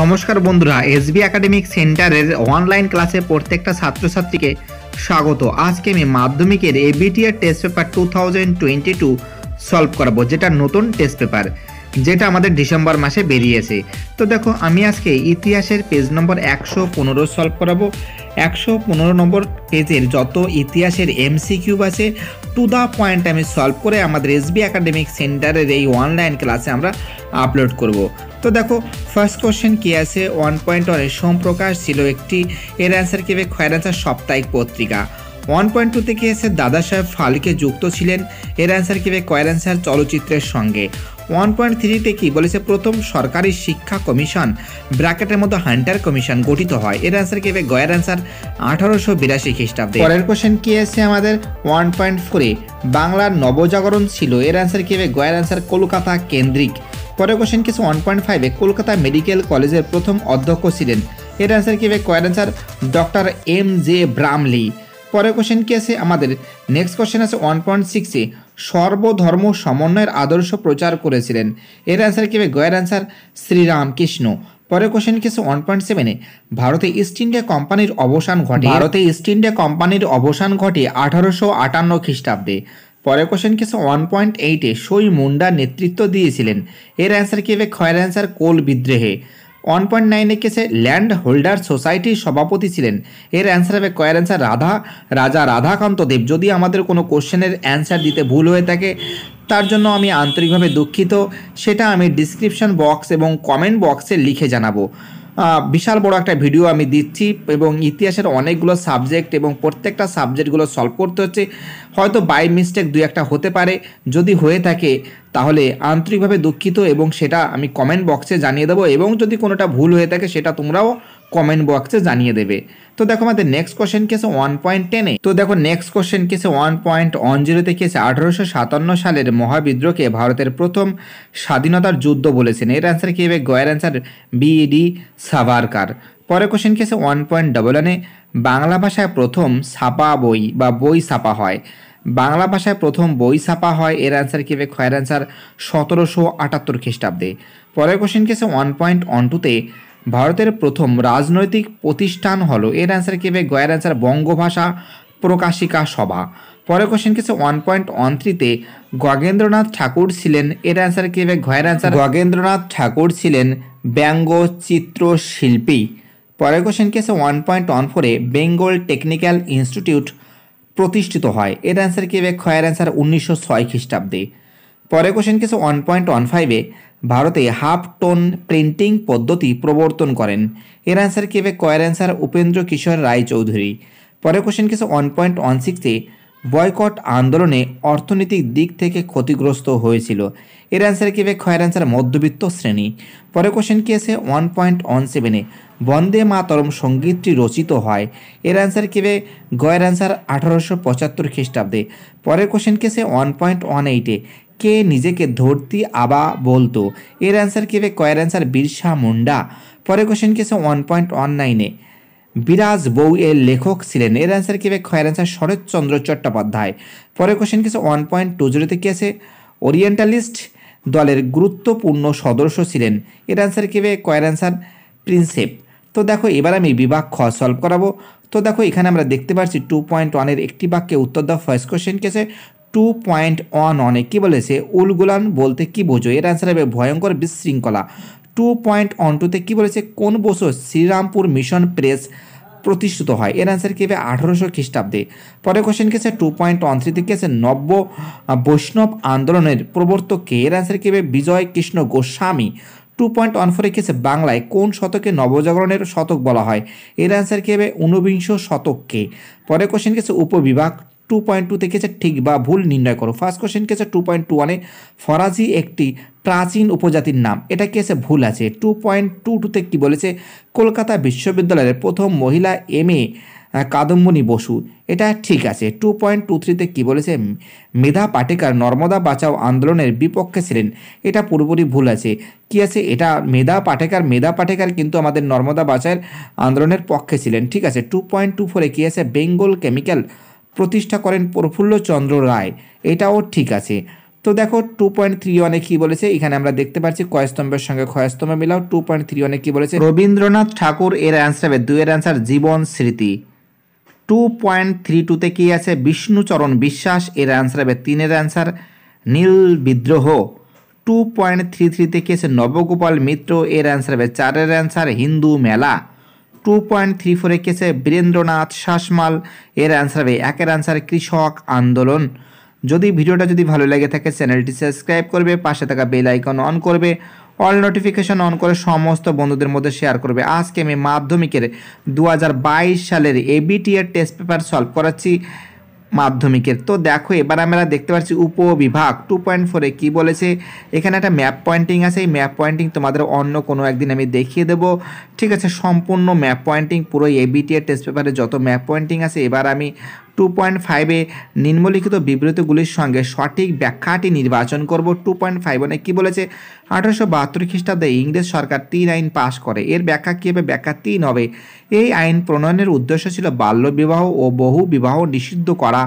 নমস্কার বন্ধুরা SB academic centre online ক্লাসে প্রত্যেকটা ছাত্রছাত্রীকে স্বাগত আজকে আমি মাধ্যমিকের ABTR test paper two thousand twenty two solve করাবো যেটা নতুন টেস্ট পেপার যেটা আমাদের ডিসেম্বর মাসে বেরিয়েছে তো দেখো আমি আজকে ইতিহাসের পেজ নম্বর একশো পনেরো সলভ করাবো একশো পনেরো নম্বর পেজের যত ইতিহাসের কিউব আছে টু দ্য পয়েন্ট আমি সলভ করে আমাদের এসবি একাডেমিক সেন্টারের এই অনলাইন ক্লাসে আমরা আপলোড করব তো দেখো ফার্স্ট কোশ্চেন কী আছে ওয়ান পয়েন্ট ওয়ানের প্রকাশ ছিল একটি এর অ্যান্সার কী খয়ের অ্যান্সার সাপ্তাহিক পত্রিকা ওয়ান পয়েন্ট টু থেকে এসে দাদা সাহেব ফালকে যুক্ত ছিলেন এর অ্যান্সার কিবে কয়ের অ্যান্সার চলচ্চিত্রের সঙ্গে ওয়ান পয়েন্ট থ্রিতে কি বলেছে প্রথম সরকারি শিক্ষা কমিশন ব্র্যাকেটের মতো হান্টার কমিশন গঠিত হয় এর অ্যান্সার কি গয়ের অ্যান্সার আঠারোশো বিরাশি খ্রিস্টাব্দে পরের কোশ্চেন কি এসছে আমাদের ওয়ান পয়েন্ট ফোরে বাংলার নবজাগরণ ছিল এর অ্যান্সার কি গয়ের অ্যান্সার কলকাতা কেন্দ্রিক পরের কোশ্চেন কিছু ওয়ান পয়েন্ট ফাইভে কলকাতা মেডিকেল কলেজের প্রথম অধ্যক্ষ ছিলেন এর অ্যান্সার কি কয়ের answer doctor M J Bramley পরের কোশ্চেন কি আছে আমাদের নেক্সট কোশ্চেন আছে ওয়ান পয়েন্ট সিক্সে সর্বধর্ম সমন্বয়ের আদর্শ প্রচার করেছিলেন এর অ্যান্সার কি হবে গয়ের অ্যান্সার শ্রীরামকৃষ্ণ পরে কোশ্চেন কি আছে ওয়ান পয়েন্ট সেভেনে ভারতে ইস্ট ইন্ডিয়া কোম্পানির অবসান ঘটে ভারতে ইস্ট ইন্ডিয়া কোম্পানির অবসান ঘটে আঠারোশো আটান্ন খ্রিস্টাব্দে পরের কোশ্চেন কি আছে ওয়ান পয়েন্ট এইটে সই মুন্ডা নেতৃত্ব দিয়েছিলেন এর অ্যান্সার কি হবে খয়ের অ্যান্সার কোল বিদ্রোহে ওয়ান পয়েন্ট নাইনে কেসে ল্যান্ড হোল্ডার সোসাইটির সভাপতি ছিলেন এর অ্যান্সার হবে কয়ের অ্যান্সার রাধা রাজা রাধাকান্ত দেব যদি আমাদের কোনো কোশ্চেনের অ্যান্সার দিতে ভুল হয়ে থাকে তার জন্য আমি আন্তরিকভাবে দুঃখিত সেটা আমি ডিসক্রিপশান বক্স এবং কমেন্ট বক্সে লিখে জানাবো বিশাল বড় একটা ভিডিও আমি দিচ্ছি এবং ইতিহাসের অনেকগুলো সাবজেক্ট এবং প্রত্যেকটা সাবজেক্টগুলো সলভ করতে হচ্ছে হয়তো বাই মিস্টেক দুই একটা হতে পারে যদি হয়ে থাকে তাহলে আন্তরিকভাবে দুঃখিত এবং সেটা আমি কমেন্ট বক্সে জানিয়ে দেবো এবং যদি কোনোটা ভুল হয়ে থাকে সেটা তোমরাও কমেন্ট বক্সে জানিয়ে দেবে তো দেখো আমাদের নেক্সট কোশ্চেন কেসে ওয়ান পয়েন্ট টেনে তো দেখো নেক্সট কোশ্চেন কেসে ওয়ান পয়েন্ট ওয়ান জিরোতে কেসে আঠারোশো সাতান্ন সালের মহাবিদ্রোহকে ভারতের প্রথম স্বাধীনতার যুদ্ধ বলেছেন এর অ্যান্সার কী হবে গয়ের অ্যান্সার বিইডি e সাভারকার পরে কোশ্চেন কেসে ওয়ান পয়েন্ট ডবল ওয়ানে বাংলা ভাষায় প্রথম ছাপা বই বা বই ছাপা হয় বাংলা ভাষায় প্রথম বই ছাপা হয় এর অ্যান্সার কী হবে খয়ের অ্যান্সার সতেরোশো আটাত্তর খ্রিস্টাব্দে পরের কোশ্চেন কেসে ওয়ান পয়েন্ট ওয়ান টুতে ভারতের প্রথম রাজনৈতিক প্রতিষ্ঠান হলো এর অ্যান্সার কী হবে গয়ের অ্যান্সার বঙ্গভাষা প্রকাশিকা সভা পরে কোশ্চেন কিছু ওয়ান পয়েন্ট ওয়ান থ্রিতে গগেন্দ্রনাথ ঠাকুর ছিলেন এর অ্যান্সার কী হবে অ্যান্সার গগেন্দ্রনাথ ঠাকুর ছিলেন ব্যঙ্গ চিত্র শিল্পী পরের কোশ্চেন কেসে ওয়ান পয়েন্ট ওয়ান ফোরে বেঙ্গল টেকনিক্যাল ইনস্টিটিউট প্রতিষ্ঠিত হয় এর অ্যান্সার কী হবে খয়ের অ্যান্সার উনিশশো ছয় খ্রিস্টাব্দে পরে কোশ্চেন কিছু ওয়ান পয়েন্ট ওয়ান ফাইভে ভারতে হাফ টোন প্রিন্টিং পদ্ধতি প্রবর্তন করেন এর অ্যান্সার কী হবে কয়ের অ্যান্সার উপেন্দ্র কিশোর রায়চৌধুরী পরে কোশ্চেন কিছু ওয়ান পয়েন্ট ওয়ান সিক্সে বয়কট আন্দোলনে অর্থনৈতিক দিক থেকে ক্ষতিগ্রস্ত হয়েছিল এর অ্যান্সার কী হবে খয়ের অ্যান্সার মধ্যবিত্ত শ্রেণী পরে কোশ্চেন কী আছে ওয়ান পয়েন্ট ওয়ান সেভেনে বন্দে মাতরম সঙ্গীতটি রচিত হয় এর অ্যান্সার কী হবে গয়ের অ্যান্সার আঠারোশো পঁচাত্তর খ্রিস্টাব্দে পরের কোশ্চেন কী আছে ওয়ান পয়েন্ট ওয়ান এইটে কে নিজেকে ধরতি আবা বলতো এর অ্যান্সার কি হবে কয়ের অ্যান্সার বিরসা মুন্ডা পরে কোশ্চেন কি ওয়ান পয়েন্ট ওয়ান নাইনে বিরাজ বউ এর লেখক ছিলেন এর অ্যান্সার কি হবে খয়ের অ্যান্সার শরৎচন্দ্র চট্টোপাধ্যায় পরে কোশ্চেন কিছু ওয়ান পয়েন্ট টু জিরোতে কী আছে ওরিয়েন্টালিস্ট দলের গুরুত্বপূর্ণ সদস্য ছিলেন এর অ্যান্সার কেবে হবে কয়ের অ্যান্সার প্রিন্সেপ তো দেখো এবার আমি বিভাগ খ সলভ করাবো তো দেখো এখানে আমরা দেখতে পাচ্ছি টু পয়েন্ট ওয়ানের একটি বাক্যে উত্তর দেওয়া ফার্স্ট কোশ্চেন কেসে টু পয়েন্ট ওয়ান ওয়ানে কী বলেছে উলগুলান বলতে কি বোঝো এর অ্যান্সার হবে ভয়ঙ্কর বিশৃঙ্খলা টু পয়েন্ট ওয়ান টুতে কী বলেছে কোন বছর শ্রীরামপুর মিশন প্রেস প্রতিষ্ঠিত হয় এর অ্যান্সার কী হবে আঠারোশো খ্রিস্টাব্দে পরে কোশ্চেন কেছে টু পয়েন্ট ওয়ান থ্রিতে কী আছে নব্য বৈষ্ণব আন্দোলনের প্রবর্তককে এর অ্যান্সার কী হবে Bijoy Krishna Goswami two point one ফোরে কী আছে বাংলায় কোন শতকে নবজাগরণের শতক বলা হয় এর অ্যান্সার কী হবে ঊনবিংশ শতককে পরে কোশ্চেন কেছে উপবিভাগ টু পয়েন্ট টু থেকে ঠিক বা ভুল নির্ণয় করো ফার্স্ট কোশ্চেন কেছে টু পয়েন্ট টু ওয়ানে ফরাজি একটি প্রাচীন উপজাতির নাম এটা কেছে ভুল আছে টু পয়েন্ট টু টুতে কী বলেছে কলকাতা বিশ্ববিদ্যালয়ের প্রথম মহিলা এম এ কাদম্বনী বসু এটা ঠিক আছে টু পয়েন্ট টু থ্রিতে কী বলেছে মেধা পাটেকার নর্মদা বাঁচাও আন্দোলনের বিপক্ষে ছিলেন এটা পুরোপুরি ভুল আছে কি আছে এটা মেধা পাটেকার মেধা পাটেকার কিন্তু আমাদের নর্মদা বাঁচায়ের আন্দোলনের পক্ষে ছিলেন ঠিক আছে টু পয়েন্ট টু ফোরে কী আছে বেঙ্গল কেমিক্যাল প্রতিষ্ঠা করেন প্রফুল্লচন্দ্র রায় এটাও ঠিক আছে তো দেখো টু পয়েন্ট থ্রি ওয়ানে কী বলেছে এখানে আমরা দেখতে পাচ্ছি কয়স্তম্ভের সঙ্গে ক্ষয়স্তম্ভ মিলাও টু পয়েন্ট থ্রি ওয়ানে কী বলেছে রবীন্দ্রনাথ ঠাকুর এর অ্যান্সার হবে দুইয়ের অ্যান্সার জীবন স্মৃতি টু পয়েন্ট থ্রি টুতে কী আছে বিষ্ণুচরণ বিশ্বাস এর অ্যান্সার হবে তিনের অ্যান্সার নীল বিদ্রোহ টু পয়েন্ট থ্রি থ্রিতে কী আছে নবগোপাল মিত্র এর অ্যান্সার হবে চারের অ্যান্সার হিন্দু মেলা টু পয়েন্ট থ্রি ফোরে কেসে বীরেন্দ্রনাথ শাসমাল এর অ্যান্সার হবে একের অ্যান্সার কৃষক আন্দোলন যদি ভিডিওটা যদি ভালো লেগে থাকে চ্যানেলটি সাবস্ক্রাইব করবে পাশে থাকা বেল আইকন অন করবে অল নোটিফিকেশন অন করে সমস্ত বন্ধুদের মধ্যে শেয়ার করবে আজকে আমি মাধ্যমিকের দু সালের এবিটিএর টেস্ট পেপার সলভ করাচ্ছি মাধ্যমিকের তো দেখো এবার আমরা দেখতে পাচ্ছি উপবিভাগ টু পয়েন্ট ফোরে কী বলেছে এখানে একটা ম্যাপ পয়েন্টিং আছে এই ম্যাপ পয়েন্টিং তোমাদের অন্য কোনো একদিন আমি দেখিয়ে দেবো ঠিক আছে সম্পূর্ণ ম্যাপ পয়েন্টিং পুরো এবিটিএ টেস্ট পেপারে যত ম্যাপ পয়েন্টিং আছে এবার আমি টু পয়েন্ট ফাইভে নিম্নলিখিত বিবৃতিগুলির সঙ্গে সঠিক ব্যাখ্যাটি নির্বাচন করব টু পয়েন্ট ফাইভ অনেক কী বলেছে আঠারোশো বাহাত্তর খ্রিস্টাব্দে ইংরেজ সরকার তিন আইন পাশ করে এর ব্যাখ্যা কী হবে ব্যাখ্যা তিন হবে এই আইন প্রণয়নের উদ্দেশ্য ছিল বাল্যবিবাহ ও বহু বিবাহ নিষিদ্ধ করা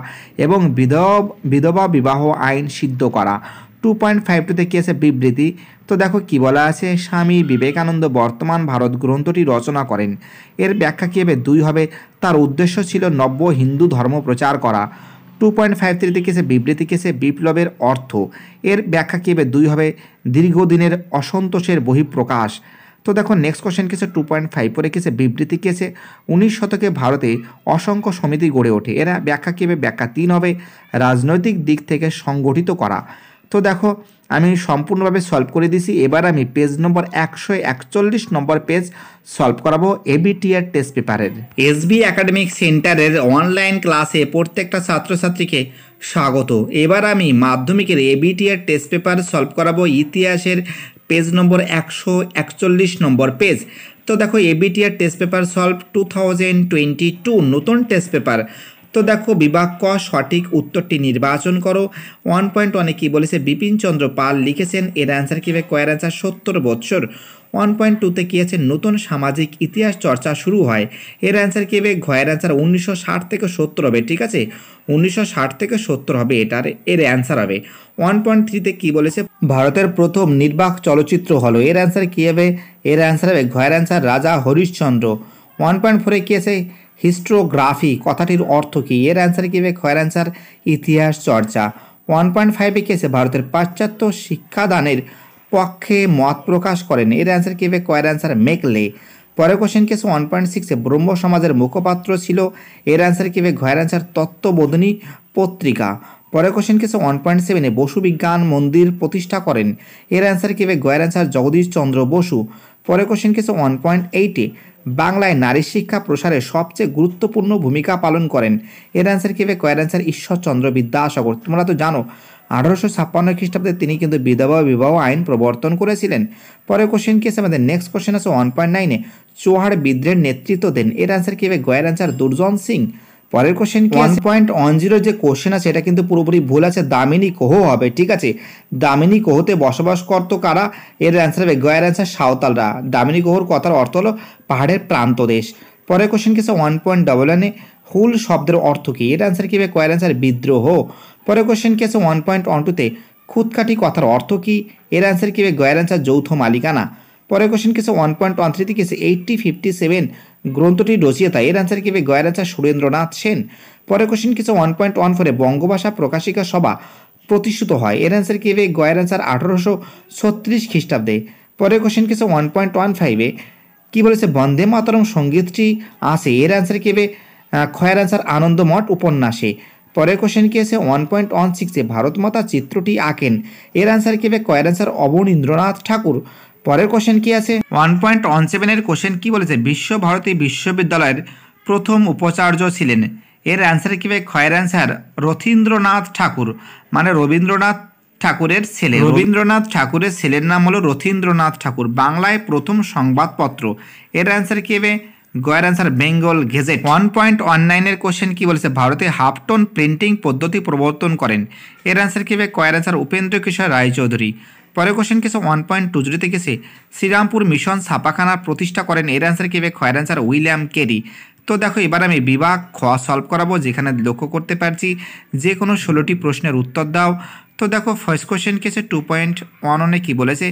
এবং বিধব বিধবা বিবাহ আইন সিদ্ধ করা টু পয়েন্ট ফাইভ টুতে কী আছে বিবৃতি তো দেখো কি বলা আছে স্বামী বিবেকানন্দ বর্তমান ভারত গ্রন্থটি রচনা করেন এর ব্যাখ্যা কীভাবে দুই হবে তার উদ্দেশ্য ছিল নব্য হিন্দু ধর্ম প্রচার করা টু পয়েন্ট ফাইভ থ্রিতে কেসে বিবৃতি কেসে বিপ্লবের অর্থ এর ব্যাখ্যা কীভাবে দুই হবে দীর্ঘদিনের অসন্তোষের বহিঃপ্রকাশ তো দেখো নেক্সট কোশ্চেন কেছে টু পয়েন্ট ফাইভ পরে কেছে বিবৃতি কেসে উনিশ শতকে ভারতে অসংখ্য সমিতি গড়ে ওঠে এরা ব্যাখ্যা কীভাবে ব্যাখ্যা তিন হবে রাজনৈতিক দিক থেকে সংগঠিত করা তো দেখো আমি সম্পূর্ণভাবে সলভ করে দিছি এবার আমি পেজ নম্বর একশো একচল্লিশ নম্বর পেজ সলভ করাবো এবিটিআর টেস্ট পেপারের এসবি একাডেমিক সেন্টারের অনলাইন ক্লাসে প্রত্যেকটা ছাত্রছাত্রীকে স্বাগত এবার আমি মাধ্যমিকের এবিটিআর টেস্ট পেপার সলভ করাবো ইতিহাসের পেজ নম্বর একশো একচল্লিশ নম্বর পেজ তো দেখো ABTR test paper solve two thousand twenty two নতুন টেস্ট পেপার তো দেখো বিভাগ ক সঠিক উত্তরটি নির্বাচন করো ওয়ান পয়েন্ট ওয়ানে কী বলেছে বিপিনচন্দ্র পাল লিখেছেন এর অ্যান্সার কী হবে কয়ের অ্যান্সার সত্তর বৎসর ওয়ান পয়েন্ট টুতে কী আছে নতুন সামাজিক ইতিহাস চর্চা শুরু হয় এর অ্যান্সার কী হবে ঘয়ের অ্যান্সার উনিশশো ষাট থেকে সত্তর হবে ঠিক আছে উনিশশো ষাট থেকে সত্তর হবে এটার এর অ্যান্সার হবে ওয়ান পয়েন্ট থ্রিতে কী বলেছে ভারতের প্রথম নির্বাক চলচ্চিত্র হলো এর অ্যান্সার কী হবে এর অ্যান্সার হবে ঘয়ের অ্যান্সার রাজা হরিশচন্দ্র ওয়ান পয়েন্ট ফোরে কী আছে হিস্ট্রোগ্রাফি কথাটির অর্থ কী এর অ্যান্সার কী খয়ের অ্যান্সার ইতিহাস চর্চা ওয়ান পয়েন্ট ফাইভে কেসে ভারতের পাশ্চাত্য শিক্ষাদানের পক্ষে মত প্রকাশ করেন এর অ্যান্সার কী হবে কয়ের অ্যান্সার মেকলে পরে কোশ্চেন কেস ওয়ান পয়েন্ট সিক্সে ব্রহ্ম সমাজের মুখপাত্র ছিল এর অ্যান্সার কী হবে ঘয়ের অ্যান্সার তত্ত্ববোধনী পত্রিকা পরে কোশ্চেন কেসে ওয়ান পয়েন্ট সেভেনে বসু বিজ্ঞান মন্দির প্রতিষ্ঠা করেন এর অ্যান্সার কী হবে অ্যান্সার জগদীশ চন্দ্র বসু পরে কোশ্চেন কেসে ওয়ান পয়েন্ট এইটে বাংলায় নারী শিক্ষা প্রসারে সবচেয়ে গুরুত্বপূর্ণ ভূমিকা পালন করেন এর অ্যান্সার কী কয়ের অ্যান্সার ঈশ্বরচন্দ্র বিদ্যাসাগর তোমরা তো জানো আঠারোশো ছাপ্পান্ন খ্রিস্টাব্দে তিনি কিন্তু বিধবা বিবাহ আইন প্রবর্তন করেছিলেন পরে কোশ্চেন কি আছে আমাদের নেক্সট কোশ্চেন আছে ওয়ান পয়েন্ট নাইনে চৌহার বিদ্রের নেতৃত্ব দেন এর অ্যান্সার কী গয়ের অ্যান্সার দুর্জন সিং পরের কোশ্চেন কি আছে পয়েন্ট ওয়ান জিরো যে কোশ্চেন আছে এটা কিন্তু পুরোপুরি ভুল আছে দামিনী কোহ হবে ঠিক আছে দামিনী কোহতে বসবাস করত কারা এর অ্যান্সার হবে গয়ের অ্যান্সার সাঁওতালরা দামিনী কোহর কথার অর্থ হলো পাহাড়ের প্রান্ত দেশ পরের কোশ্চেন কি আছে ওয়ান পয়েন্ট ডবল ওয়ানে হুল শব্দের অর্থ কী এর অ্যান্সার কী হবে কয়ের অ্যান্সার বিদ্রোহ পরের কোশ্চেন কি আছে ওয়ান পয়েন্ট ওয়ান টুতে খুদকাটি কথার অর্থ কী এর অ্যান্সার কী হবে গয়ের অ্যান্সার যৌথ মালিকানা পরে কোশ্চেন কেসে ওয়ান পয়েন্ট ওয়ান থ্রিতে কেসে এইটটি ফিফটি সেভেন গ্রন্থটি রচিয়তা এর অ্যান্সার কি হবে গয়ের অ্যান্সার সুরেন্দ্রনাথ সেন পরে কোশ্চেন কেসে ওয়ান পয়েন্ট ওয়ান ফোরে বঙ্গভাষা প্রকাশিকা সভা প্রতিষ্ঠিত হয় এর অ্যান্সার কি হবে গয়ের অ্যান্সার আঠারোশো ছত্রিশ খ্রিস্টাব্দে পরের কোশ্চেন কেসে ওয়ান পয়েন্ট ওয়ান ফাইভে কী বলেছে বন্দে মাতরম সঙ্গীতটি আসে এর অ্যান্সার কি হবে খয়ের অ্যান্সার আনন্দমঠ উপন্যাসে পরে কোশ্চেন কি আছে ওয়ান পয়েন্ট ওয়ান সিক্সে ভারত মাতা চিত্রটি আঁকেন এর অ্যান্সার কি হবে কয়ের অ্যান্সার অবনীন্দ্রনাথ ঠাকুর পরের কোশ্চেন কি আছে ওয়ান পয়েন্ট ওয়ান সেভেনের কোশ্চেন কি বলেছে বিশ্বভারতী বিশ্ববিদ্যালয়ের প্রথম উপাচার্য ছিলেন এর অ্যান্সার কি খয়ের অ্যান্সার রথীন্দ্রনাথ ঠাকুর মানে রবীন্দ্রনাথ ঠাকুরের ছেলে রবীন্দ্রনাথ ঠাকুরের ছেলের নাম হলো রথীন্দ্রনাথ ঠাকুর বাংলায় প্রথম সংবাদপত্র এর অ্যান্সার কি হবে গয়ের answer Bengal Gazette one point one নাইনের কোশ্চেন কী বলেছে ভারতে হাফটন প্রিন্টিং পদ্ধতি প্রবর্তন করেন এর অ্যান্সার কী হবে কয়ের অ্যান্সার উপেন্দ্র কিশোর রায়চৌধুরী পরে কোশ্চেন কি ওয়ান পয়েন্ট টু জিরোতে গেছে শ্রীরামপুর মিশন ছাপাখানা প্রতিষ্ঠা করেন এর অ্যান্সার কি বেক খয়ের অ্যান্সার উইলিয়াম কেরি তো দেখো এবার আমি বিভাগ খ সলভ করাবো যেখানে লক্ষ্য করতে পারছি যে কোনো ষোলোটি প্রশ্নের উত্তর দাও তো দেখো ফার্স্ট কোশ্চেন কেছে টু পয়েন্ট ওয়ান ওয়ানে কী বলেছে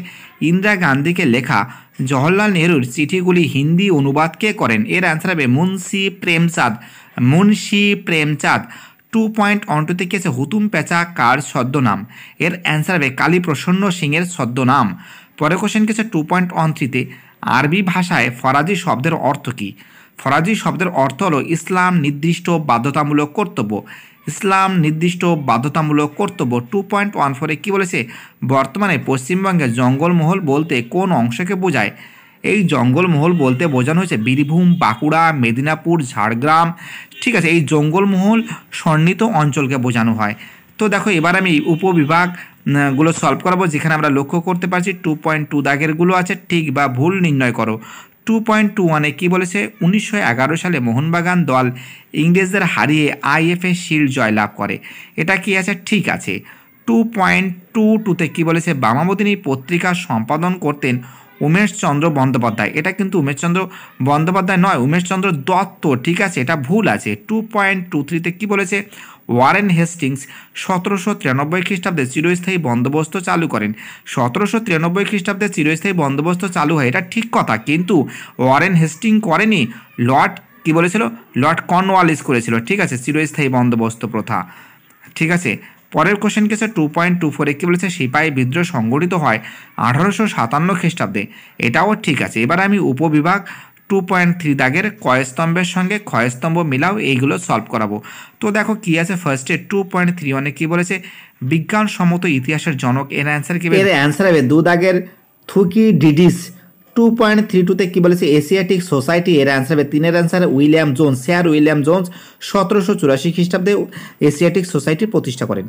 ইন্দিরা গান্ধীকে লেখা জওহরলাল নেহরুর চিঠিগুলি হিন্দি অনুবাদ কে করেন এর অ্যান্সার হবে Munshi Premchand Munshi Premchand two point two থেকে আছে হুতুম পেঁচা কার ছদ্মনাম এর অ্যান্সার হবে প্রসন্ন সিংয়ের ছদ্মনাম পরে কোশ্চেন কেছে টু পয়েন্ট ওয়ান থ্রিতে আরবি ভাষায় ফরাজি শব্দের অর্থ কী ফরাজি শব্দের অর্থ হলো ইসলাম নির্দিষ্ট বাধ্যতামূলক কর্তব্য ইসলাম নির্দিষ্ট বাধ্যতামূলক কর্তব্য টু পয়েন্ট ওয়ান ফোরে কী বলেছে বর্তমানে পশ্চিমবঙ্গে জঙ্গলমহল বলতে কোন অংশকে বোঝায় এই জঙ্গলমহল বলতে বোঝানো হয়েছে বীরভূম বাঁকুড়া মেদিনীপুর ঝাড়গ্রাম ঠিক আছে এই জঙ্গলমহল সন্নিহিত অঞ্চলকে বোঝানো হয় তো দেখো এবার আমি উপবিভাগ গুলো সলভ করাবো যেখানে আমরা লক্ষ্য করতে পারছি টু পয়েন্ট টু দাগেরগুলো আছে ঠিক বা ভুল নির্ণয় করো টু পয়েন্ট টু ওয়ানে কী বলেছে উনিশশো সালে মোহনবাগান দল ইংরেজদের হারিয়ে আইএফএ শিল্ড জয়লাভ করে এটা কি আছে ঠিক আছে টু পয়েন্ট টু টুতে কী বলেছে বামাবতিনী পত্রিকা সম্পাদন করতেন উমেশচন্দ্র বন্দ্যোপাধ্যায় এটা কিন্তু উমেশচন্দ্র বন্দ্যোপাধ্যায় নয় উমেশচন্দ্র দত্ত ঠিক আছে এটা ভুল আছে টু পয়েন্ট টু থ্রিতে কী বলেছে ওয়ারেন হেস্টিংস সতেরোশো তিরানব্বই খ্রিস্টাব্দে চিরস্থায়ী বন্দোবস্ত চালু করেন সতেরোশো তিরানব্বই খ্রিস্টাব্দে চিরস্থায়ী বন্দোবস্ত চালু হয় এটা ঠিক কথা কিন্তু ওয়ারেন হেস্টিং করেনি লর্ড কি বলেছিল লর্ড কর্নওয়ালিস করেছিল ঠিক আছে চিরস্থায়ী বন্দোবস্ত প্রথা ঠিক আছে পরের কোশ্চেন কেসে টু পয়েন্ট টু ফোর একটি বলেছে সিপাহি বিদ্রোহ সংগঠিত হয় আঠারোশো সাতান্ন খ্রিস্টাব্দে এটাও ঠিক আছে এবার আমি উপবিভাগ টু পয়েন্ট থ্রি দাগের কয়স্তম্ভের সঙ্গে ক্ষয়স্তম্ভ মিলাও এইগুলো সলভ করাবো তো দেখো কি আছে ফার্স্টে টু পয়েন্ট থ্রি অনেক কী বলেছে বিজ্ঞানসম্মত ইতিহাসের জনক এর অ্যান্সার কি অ্যান্সার হবে দু দাগের থুকি ডিডিস টু পয়েন্ট থ্রি টুতে কী বলেছে এশিয়াটিক সোসাইটি এর অ্যান্সার হবে তিনের answer William Jones sir William Jones সতেরোশো চুরাশি খ্রিস্টাব্দে এশিয়াটিক সোসাইটি প্রতিষ্ঠা করেন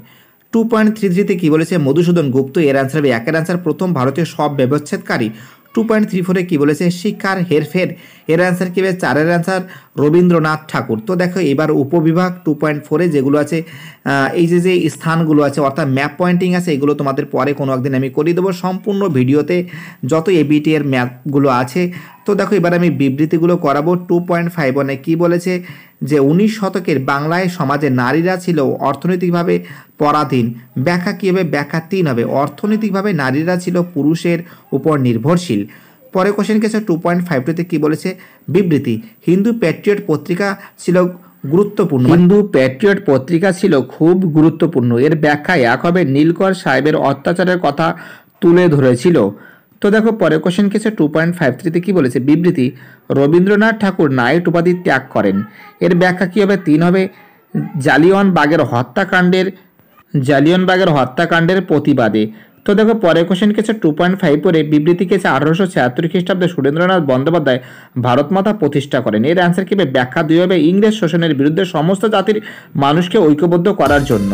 টু পয়েন্ট থ্রি থ্রিতে কী বলেছে মধুসূদন গুপ্ত এর অ্যান্সার হবে একের অ্যান্সার প্রথম ভারতীয় সব ব্যবচ্ছেদকারী টু পয়েন্ট থ্রি ফোরে কী বলেছে শিক্ষার হেরফের এর অ্যান্সার কী হবে চারের অ্যান্সার রবীন্দ্রনাথ ঠাকুর তো দেখো এবার উপবিভাগ টু পয়েন্ট ফোরে যেগুলো আছে এই যে যে স্থানগুলো আছে অর্থাৎ ম্যাপ পয়েন্টিং আছে এগুলো তোমাদের পরে কোনো একদিন আমি করিয়ে দেবো সম্পূর্ণ ভিডিওতে যত এবিটি এর ম্যাপগুলো আছে তো দেখো এবার আমি বিবৃতিগুলো করাবো টু পয়েন্ট ফাইভ ওয়ানে কী বলেছে যে উনিশ শতকের বাংলায় সমাজে নারীরা ছিল অর্থনৈতিকভাবে পরাধীন ব্যাখ্যা কী হবে ব্যাখ্যা তিন হবে অর্থনৈতিকভাবে নারীরা ছিল পুরুষের উপর নির্ভরশীল পরে কোশ্চেন কেছে টু পয়েন্ট ফাইভ টুতে কী বলেছে বিবৃতি হিন্দু প্যাট্রিয়ট পত্রিকা ছিল গুরুত্বপূর্ণ হিন্দু প্যাট্রিয়ট পত্রিকা ছিল খুব গুরুত্বপূর্ণ এর ব্যাখ্যায় হবে নীলকর সাহেবের অত্যাচারের কথা তুলে ধরেছিল তো দেখো পরে কোশ্চেন কেছে টু পয়েন্ট ফাইভ থ্রিতে কী বলেছে বিবৃতি রবীন্দ্রনাথ ঠাকুর নাইট উপাধি ত্যাগ করেন এর ব্যাখ্যা কী হবে তিন হবে জালিওয়ান বাগের হত্যাকাণ্ডের জালিয়নবাগের হত্যাকাণ্ডের প্রতিবাদে তো দেখো পরে কোশ্চেন কেছে টু পয়েন্ট ফাইভ পরে বিবৃতি কেছে আঠারোশো ছিয়াত্তর খ্রিস্টাব্দে সুরেন্দ্রনাথ বন্দ্যোপাধ্যায় ভারত মাতা প্রতিষ্ঠা করেন এর অ্যান্সার কিভাবে ব্যাখ্যা দিয়ে হবে ইংরেজ শোষণের বিরুদ্ধে সমস্ত জাতির মানুষকে ঐক্যবদ্ধ করার জন্য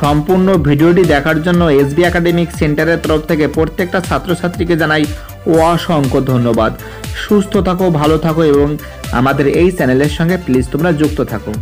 সম্পূর্ণ ভিডিওটি দেখার জন্য এসবি একাডেমিক সেন্টারের তরফ থেকে প্রত্যেকটা ছাত্রছাত্রীকে জানাই অসংখ্য ধন্যবাদ সুস্থ থাকো ভালো থাকো এবং আমাদের এই চ্যানেলের সঙ্গে প্লিজ তোমরা যুক্ত থাকো